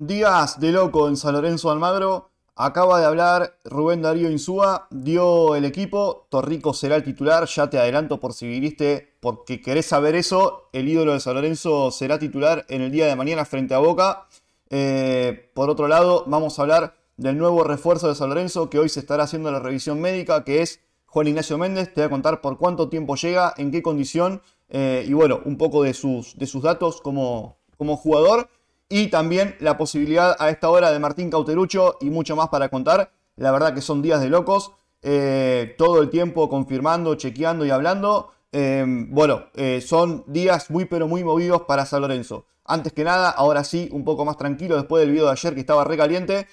Días de loco en San Lorenzo Almagro. Acaba de hablar Rubén Darío Insúa, dio el equipo, Torrico será el titular, ya te adelanto por si viniste, porque querés saber eso, el ídolo de San Lorenzo será titular en el día de mañana frente a Boca. Eh, por otro lado, vamos a hablar del nuevo refuerzo de San Lorenzo que hoy se estará haciendo la revisión médica, que es Juan Ignacio Méndez, te voy a contar por cuánto tiempo llega, en qué condición, eh, y bueno, un poco de sus, de sus datos como, como jugador y también la posibilidad a esta hora de Martín Cauterucho y mucho más para contar. La verdad que son días de locos, eh, todo el tiempo confirmando, chequeando y hablando. Eh, bueno, eh, son días muy pero muy movidos para San Lorenzo. Antes que nada, ahora sí, un poco más tranquilo después del video de ayer que estaba recaliente.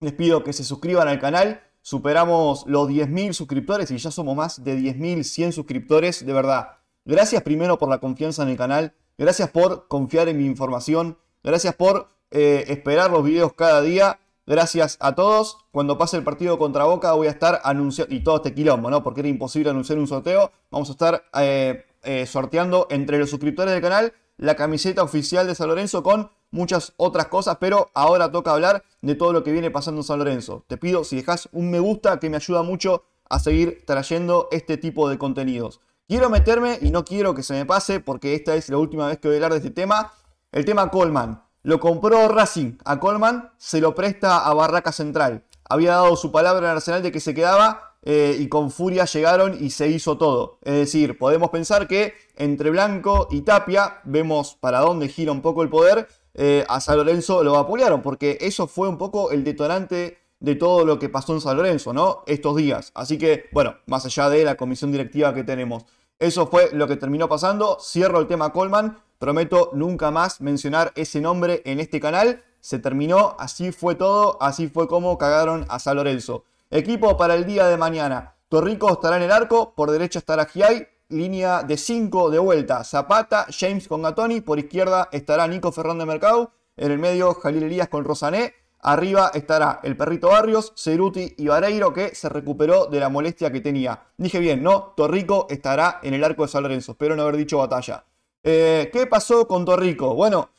Les pido que se suscriban al canal. Superamos los 10.000 suscriptores y ya somos más de 10.100 suscriptores. De verdad, gracias primero por la confianza en el canal. Gracias por confiar en mi información Gracias por eh, esperar los videos cada día. Gracias a todos. Cuando pase el partido contra Boca voy a estar anunciando, y todo este quilombo, ¿no? Porque era imposible anunciar un sorteo. Vamos a estar eh, eh, sorteando entre los suscriptores del canal la camiseta oficial de San Lorenzo con muchas otras cosas, pero ahora toca hablar de todo lo que viene pasando en San Lorenzo. Te pido si dejas un me gusta que me ayuda mucho a seguir trayendo este tipo de contenidos. Quiero meterme y no quiero que se me pase porque esta es la última vez que voy a hablar de este tema el tema Coleman. Lo compró Racing a Coleman, se lo presta a Barraca Central. Había dado su palabra al Arsenal de que se quedaba eh, y con furia llegaron y se hizo todo. Es decir, podemos pensar que entre Blanco y Tapia, vemos para dónde gira un poco el poder, eh, a San Lorenzo lo vapulearon, porque eso fue un poco el detonante de todo lo que pasó en San Lorenzo, ¿no? Estos días. Así que, bueno, más allá de la comisión directiva que tenemos. Eso fue lo que terminó pasando. Cierro el tema Coleman. Prometo nunca más mencionar ese nombre en este canal. Se terminó, así fue todo, así fue como cagaron a San Lorenzo. Equipo para el día de mañana. Torrico estará en el arco, por derecha estará Giai, línea de 5 de vuelta. Zapata, James con Gatoni, por izquierda estará Nico Fernández Mercado, en el medio Jalil Elías con Rosané. Arriba estará el perrito Barrios, Ceruti y Vareiro que se recuperó de la molestia que tenía. Dije bien, ¿no? Torrico estará en el arco de San Lorenzo. Espero no haber dicho batalla. Eh, ¿Qué pasó con Torrico? Bueno,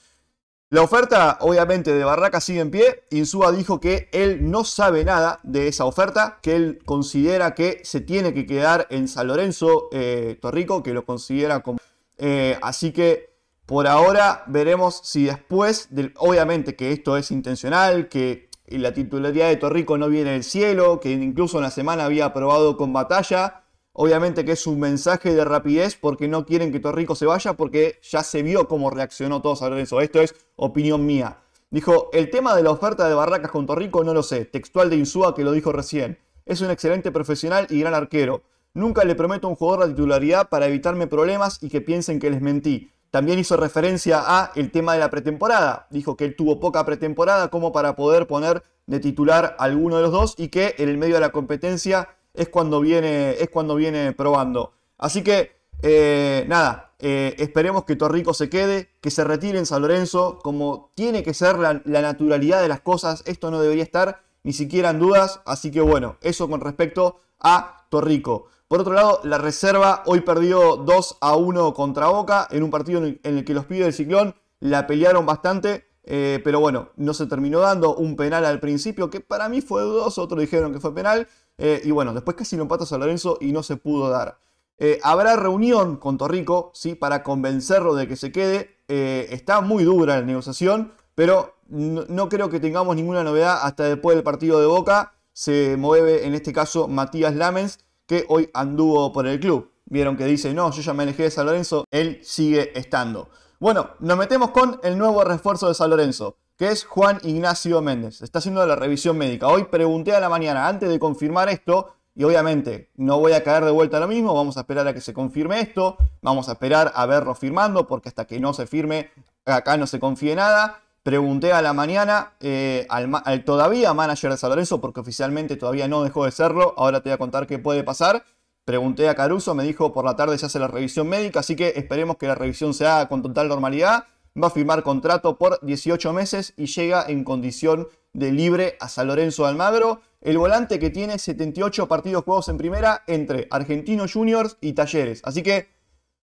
la oferta obviamente de Barraca sigue en pie. Insúa dijo que él no sabe nada de esa oferta, que él considera que se tiene que quedar en San Lorenzo eh, Torrico, que lo considera como... Eh, así que por ahora veremos si después, obviamente que esto es intencional, que la titularidad de Torrico no viene del cielo, que incluso en la semana había aprobado con batalla Obviamente que es un mensaje de rapidez porque no quieren que Torrico se vaya porque ya se vio cómo reaccionó todo ver eso. Esto es opinión mía. Dijo, el tema de la oferta de Barracas con Torrico no lo sé. Textual de Insúa que lo dijo recién. Es un excelente profesional y gran arquero. Nunca le prometo a un jugador la titularidad para evitarme problemas y que piensen que les mentí. También hizo referencia a el tema de la pretemporada. Dijo que él tuvo poca pretemporada como para poder poner de titular a alguno de los dos y que en el medio de la competencia es cuando viene, es cuando viene probando. Así que, eh, nada, eh, esperemos que Torrico se quede, que se retire en San Lorenzo, como tiene que ser la, naturalidad de las cosas, esto no debería estar ni siquiera en dudas, así que bueno, eso con respecto a Torrico. Por otro lado, la reserva hoy perdió 2 a 1 contra Boca, en un partido en el que los pibes del Ciclón la pelearon bastante, eh, pero bueno, no se terminó dando un penal al principio, que para mí fue dudoso, otros dijeron que fue penal, eh, y bueno, después casi lo empata San Lorenzo y no se pudo dar. Eh, habrá reunión con Torrico, ¿sí? Para convencerlo de que se quede. Eh, está muy dura la negociación, pero no, creo que tengamos ninguna novedad hasta después del partido de Boca. Se mueve en este caso Matías Lamens, que hoy anduvo por el club. Vieron que dice, no, yo ya me alejé de San Lorenzo, él sigue estando. Bueno, nos metemos con el nuevo refuerzo de San Lorenzo que es Juan Ignacio Méndez. Está haciendo la revisión médica. Hoy pregunté a la mañana antes de confirmar esto, y obviamente no voy a caer de vuelta a lo mismo, vamos a esperar a que se confirme esto, vamos a esperar a verlo firmando, porque hasta que no se firme, acá no se confíe nada. Pregunté a la mañana eh, al, todavía manager de San porque oficialmente todavía no dejó de serlo, ahora te voy a contar qué puede pasar. Pregunté a Caruso, me dijo por la tarde se hace la revisión médica, así que esperemos que la revisión se haga con total normalidad va a firmar contrato por 18 meses y llega en condición de libre a San Lorenzo de Almagro. El volante que tiene 78 partidos juegos en primera entre Argentinos Juniors y Talleres. Así que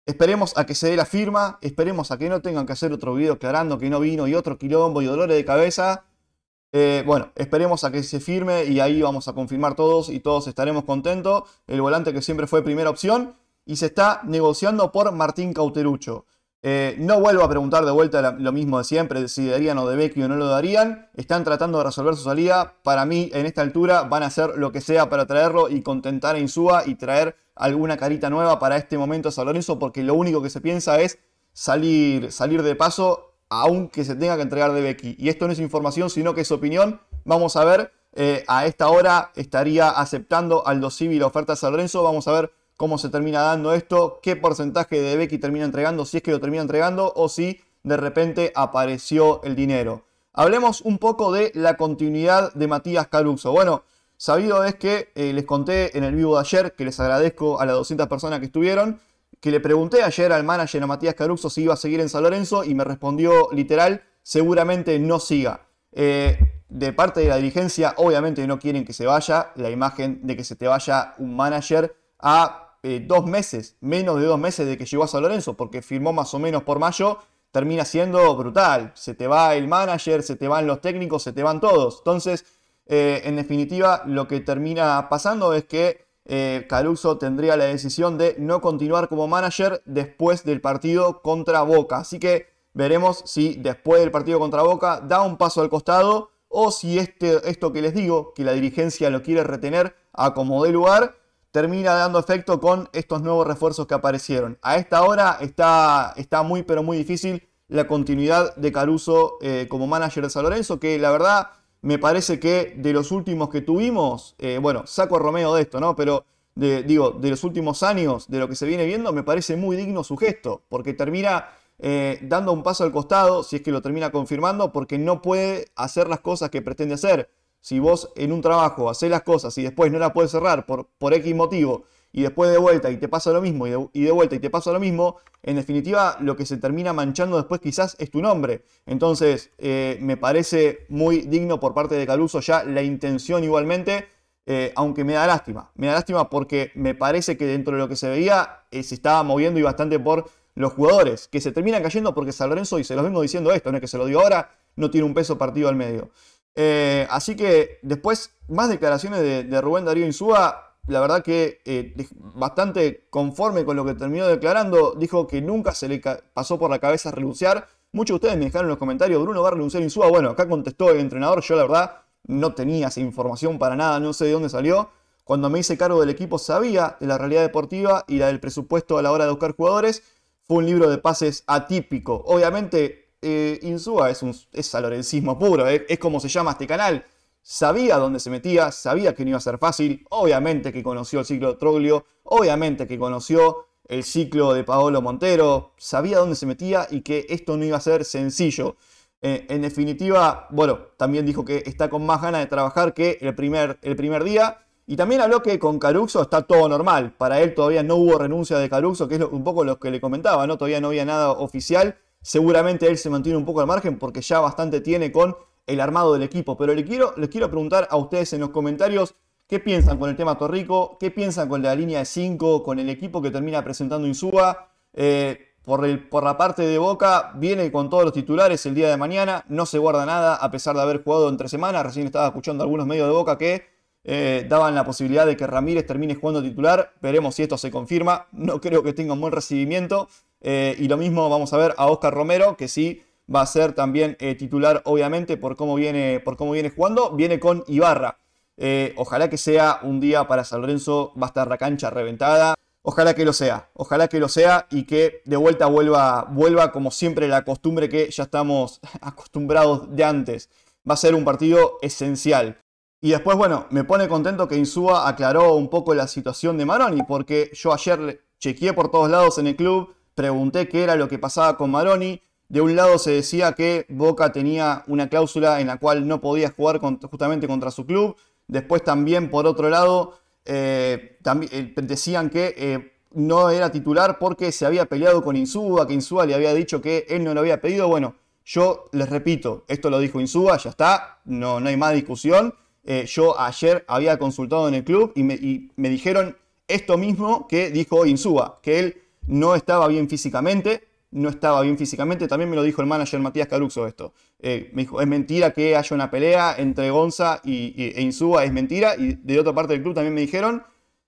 esperemos a que se dé la firma, esperemos a que no tengan que hacer otro video aclarando que no vino y otro quilombo y dolores de cabeza. Eh, bueno, esperemos a que se firme y ahí vamos a confirmar todos y todos estaremos contentos. El volante que siempre fue primera opción y se está negociando por Martín Cauterucho. Eh, no vuelvo a preguntar de vuelta lo mismo de siempre, si darían o de Becky o no lo darían. Están tratando de resolver su salida. Para mí, en esta altura, van a hacer lo que sea para traerlo y contentar a Insúa y traer alguna carita nueva para este momento a San Lorenzo, porque lo único que se piensa es salir, salir de paso, aunque se tenga que entregar de Becky. Y esto no es información, sino que es opinión. Vamos a ver. Eh, a esta hora estaría aceptando Aldo Dosivi la oferta de San Lorenzo. Vamos a ver cómo se termina dando esto, qué porcentaje de Becky termina entregando, si es que lo termina entregando o si de repente apareció el dinero. Hablemos un poco de la continuidad de Matías Caruso. Bueno, sabido es que eh, les conté en el vivo de ayer, que les agradezco a las 200 personas que estuvieron, que le pregunté ayer al manager a Matías Caruso si iba a seguir en San Lorenzo y me respondió literal, seguramente no siga. Eh, de parte de la dirigencia, obviamente no quieren que se vaya, la imagen de que se te vaya un manager a eh, dos meses, menos de dos meses de que llegó a San Lorenzo, porque firmó más o menos por mayo, termina siendo brutal. Se te va el manager, se te van los técnicos, se te van todos. Entonces, eh, en definitiva, lo que termina pasando es que eh, Caruso tendría la decisión de no continuar como manager después del partido contra Boca. Así que veremos si después del partido contra Boca da un paso al costado o si este, esto que les digo, que la dirigencia lo quiere retener, acomode lugar termina dando efecto con estos nuevos refuerzos que aparecieron. A esta hora está, está muy pero muy difícil la continuidad de Caruso eh, como manager de San Lorenzo, que la verdad me parece que de los últimos que tuvimos, eh, bueno, saco a Romeo de esto, ¿no? Pero digo, de los últimos años, de lo que se viene viendo, me parece muy digno su gesto, porque termina eh, dando un paso al costado, si es que lo termina confirmando, porque no puede hacer las cosas que pretende hacer. Si vos en un trabajo haces las cosas y después no las puedes cerrar por, por X motivo, y después de vuelta y te pasa lo mismo, y de, vuelta y te pasa lo mismo, en definitiva lo que se termina manchando después quizás es tu nombre. Entonces, eh, me parece muy digno por parte de Caluso ya la intención igualmente, eh, aunque me da lástima. Me da lástima porque me parece que dentro de lo que se veía eh, se estaba moviendo y bastante por los jugadores, que se terminan cayendo porque San Lorenzo, y se los vengo diciendo esto, no es que se lo digo ahora, no tiene un peso partido al medio. Eh, así que después, más declaraciones de, Rubén Darío Insúa, la verdad que eh, bastante conforme con lo que terminó declarando, dijo que nunca se le pasó por la cabeza renunciar. Muchos de ustedes me dejaron en los comentarios, Bruno va a renunciar Insúa. Bueno, acá contestó el entrenador, yo la verdad no tenía esa información para nada, no sé de dónde salió. Cuando me hice cargo del equipo sabía de la realidad deportiva y la del presupuesto a la hora de buscar jugadores. Fue un libro de pases atípico. Obviamente eh, es, un, es salorencismo puro, eh, es como se llama este canal. Sabía dónde se metía, sabía que no iba a ser fácil, obviamente que conoció el ciclo de Troglio, obviamente que conoció el ciclo de Paolo Montero, sabía dónde se metía y que esto no iba a ser sencillo. Eh, en definitiva, bueno, también dijo que está con más ganas de trabajar que el primer, el primer día. Y también habló que con Caruxo está todo normal. Para él todavía no hubo renuncia de Caruxo, que es un poco lo que le comentaba, ¿no? Todavía no había nada oficial. Seguramente él se mantiene un poco al margen porque ya bastante tiene con el armado del equipo. Pero les quiero, quiero preguntar a ustedes en los comentarios qué piensan con el tema Torrico, qué piensan con la línea de 5, con el equipo que termina presentando Insúa. Eh, por, el, por la parte de Boca, viene con todos los titulares el día de mañana, no se guarda nada a pesar de haber jugado entre semanas. Recién estaba escuchando algunos medios de Boca que eh, daban la posibilidad de que Ramírez termine jugando titular. Veremos si esto se confirma. No creo que tenga un buen recibimiento. Eh, y lo mismo vamos a ver a Oscar Romero, que sí va a ser también eh, titular, obviamente, por cómo, viene, por cómo viene jugando. Viene con Ibarra. Eh, ojalá que sea un día para San Lorenzo, va a estar la cancha reventada. Ojalá que lo sea, ojalá que lo sea y que de vuelta vuelva, vuelva como siempre la costumbre que ya estamos acostumbrados de antes. Va a ser un partido esencial. Y después, bueno, me pone contento que Insúa aclaró un poco la situación de Maroni, porque yo ayer chequeé por todos lados en el club, pregunté qué era lo que pasaba con Maroni. De un lado se decía que Boca tenía una cláusula en la cual no podía jugar justamente contra su club. Después también, por otro lado, eh, también, eh, decían que eh, no era titular porque se había peleado con Insúa, que Insúa le había dicho que él no lo había pedido. Bueno, yo les repito, esto lo dijo Insúa, ya está, no, no hay más discusión. yo ayer había consultado en el club y me, y me dijeron esto mismo que dijo Insúa, que él no estaba bien físicamente, no estaba bien físicamente. También me lo dijo el manager Matías Caluxo esto. Eh, me dijo, es mentira que haya una pelea entre Gonza y, e Insúa, es mentira. Y de otra parte del club también me dijeron,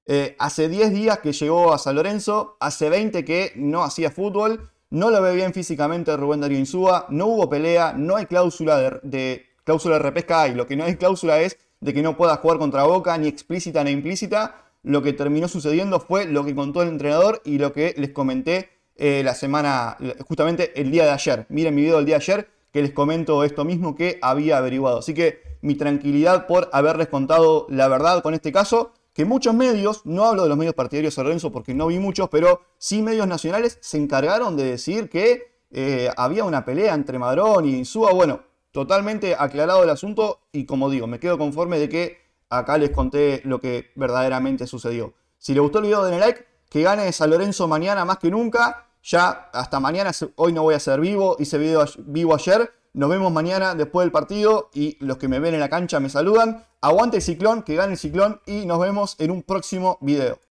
eh, hace 10 días que llegó a San Lorenzo, hace 20 que no hacía fútbol, no lo ve bien físicamente Rubén Darío Insúa, no hubo pelea, no hay cláusula de, cláusula de repesca y lo que no hay cláusula es de que no pueda jugar contra Boca, ni explícita ni implícita lo que terminó sucediendo fue lo que contó el entrenador y lo que les comenté eh, la semana, justamente el día de ayer. Miren mi video del día de ayer que les comento esto mismo que había averiguado. Así que mi tranquilidad por haberles contado la verdad con este caso, que muchos medios, no hablo de los medios partidarios de Lorenzo porque no vi muchos, pero sí medios nacionales se encargaron de decir que eh, había una pelea entre Madrón y Insúa. Bueno, totalmente aclarado el asunto y como digo, me quedo conforme de que Acá les conté lo que verdaderamente sucedió. Si les gustó el video, denle like. Que gane San Lorenzo mañana más que nunca. Ya hasta mañana, hoy no voy a ser vivo, hice video vivo ayer. Nos vemos mañana después del partido y los que me ven en la cancha me saludan. Aguante el ciclón, que gane el ciclón y nos vemos en un próximo video.